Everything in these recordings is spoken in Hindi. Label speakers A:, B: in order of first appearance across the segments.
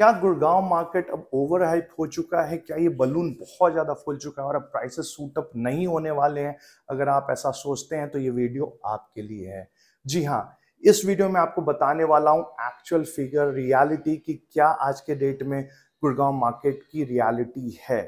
A: क्या गुड़गांव मार्केट अब ओवर हाइप हो चुका है क्या ये बलून बहुत ज़्यादा फूल चुका है और अब प्राइसेस सूट अप नहीं होने वाले हैं अगर आप ऐसा सोचते हैं तो ये वीडियो आपके लिए है जी हाँ इस वीडियो में आपको बताने वाला हूँ एक्चुअल फिगर रियलिटी की क्या आज के डेट में गुड़गांव मार्केट की रियलिटी है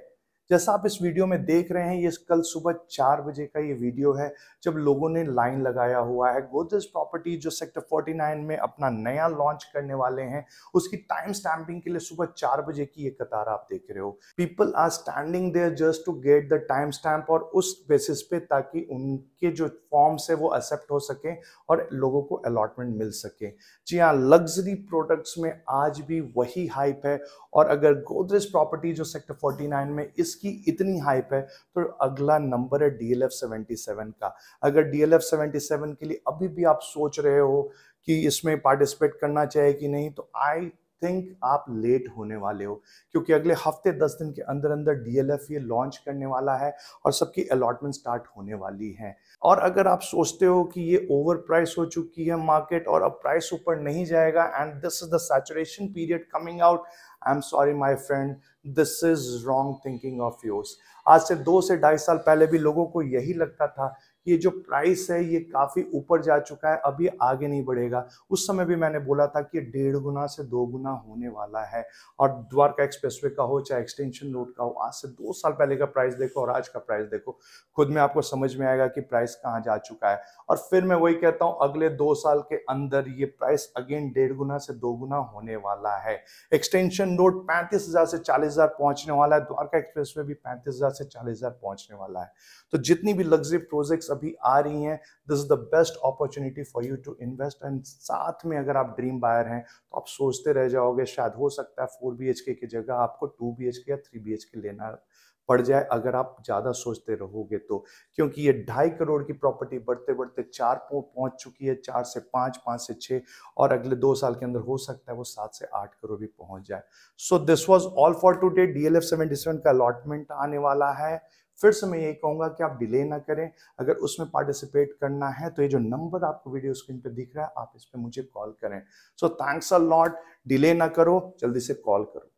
A: जैसा आप इस वीडियो में देख रहे हैं ये कल सुबह चार बजे का ये वीडियो है जब लोगों ने लाइन लगाया हुआ है गोदरेज प्रॉपर्टी जो सेक्टर 49 में अपना नया लॉन्च करने वाले हैं उसकी टाइम स्टैम्पिंग के लिए सुबह चार बजे की ये कतार आप देख रहे हो people are standing there just to get the time stamp और उस बेसिस पे ताकि उनके जो फॉर्म्स है वो एक्सेप्ट हो सके और लोगों को अलॉटमेंट मिल सके जी हाँ लग्जरी प्रोडक्ट्स में आज भी वही हाइप है और अगर गोदरेज प्रॉपर्टी जो सेक्टर नाइन में इस इसकी इतनी हाइप है तो अगला नंबर है डीएलएफ 77 सेवेंटी सेवन का अगर डीएलएफ 77 सेवेंटी सेवन के लिए अभी भी आप सोच रहे हो कि इसमें पार्टिसिपेट करना चाहिए कि नहीं तो आई थिंक आप लेट होने वाले हो क्योंकि अगले हफ्ते दस दिन के अंदर अंदर डीएलएफ ये लॉन्च करने वाला है और सबकी अलॉटमेंट स्टार्ट होने वाली है और अगर आप सोचते हो कि ये ओवर प्राइस हो चुकी है मार्केट और अब प्राइस ऊपर नहीं जाएगा and this is the saturation period coming out I am sorry my friend this is wrong thinking of yours आज से दो से ढाई साल पहले भी लोगों को यही लगता था ये जो प्राइस है ये काफ़ी ऊपर जा चुका है अभी आगे नहीं बढ़ेगा उस समय भी मैंने बोला था कि डेढ़ गुना से दो गुना होने वाला है और द्वारका वे का हो चाहे एक्सटेंशन रोड का हो आज से दो साल पहले का प्राइस देखो और आज का प्राइस देखो खुद में आपको समझ में आएगा कि प्राइस कहाँ जा चुका है और फिर मैं वही कहता हूँ अगले दो साल के अंदर ये प्राइस अगेन डेढ़ गुना से दो गुना होने वाला है एक्सटेंशन रोड पैंतीस हजार से चालीस हजार पहुंचने वाला है द्वारका एक्सप्रेस भी पैंतीस हजार से चालीस हजार पहुंचने वाला है तो जितनी भी लग्जरी प्रोजेक्ट्स अभी आ रही हैं this is the best opportunity for you to invest and साथ में अगर आप ड्रीम बायर हैं तो आप सोचते रह जाओगे शायद हो सकता है फोर बी की जगह आपको टू बी या थ्री बी लेना पड़ जाए अगर आप ज़्यादा सोचते रहोगे तो क्योंकि ये ढाई करोड़ की प्रॉपर्टी बढ़ते बढ़ते चार को पहुंच चुकी है चार से पाँच पाँच से छः और अगले दो साल के अंदर हो सकता है वो सात से आठ करोड़ भी पहुंच जाए so this was all for today D L F seventy seven का अलॉटमेंट आने वाला है फिर से मैं यही कहूंगा कि आप डिले ना करें अगर उसमें पार्टिसिपेट करना है तो ये जो नंबर आपको वीडियो स्क्रीन पे दिख रहा है आप इस पर मुझे कॉल करें so thanks a lot delay ना करो जल्दी से कॉल करो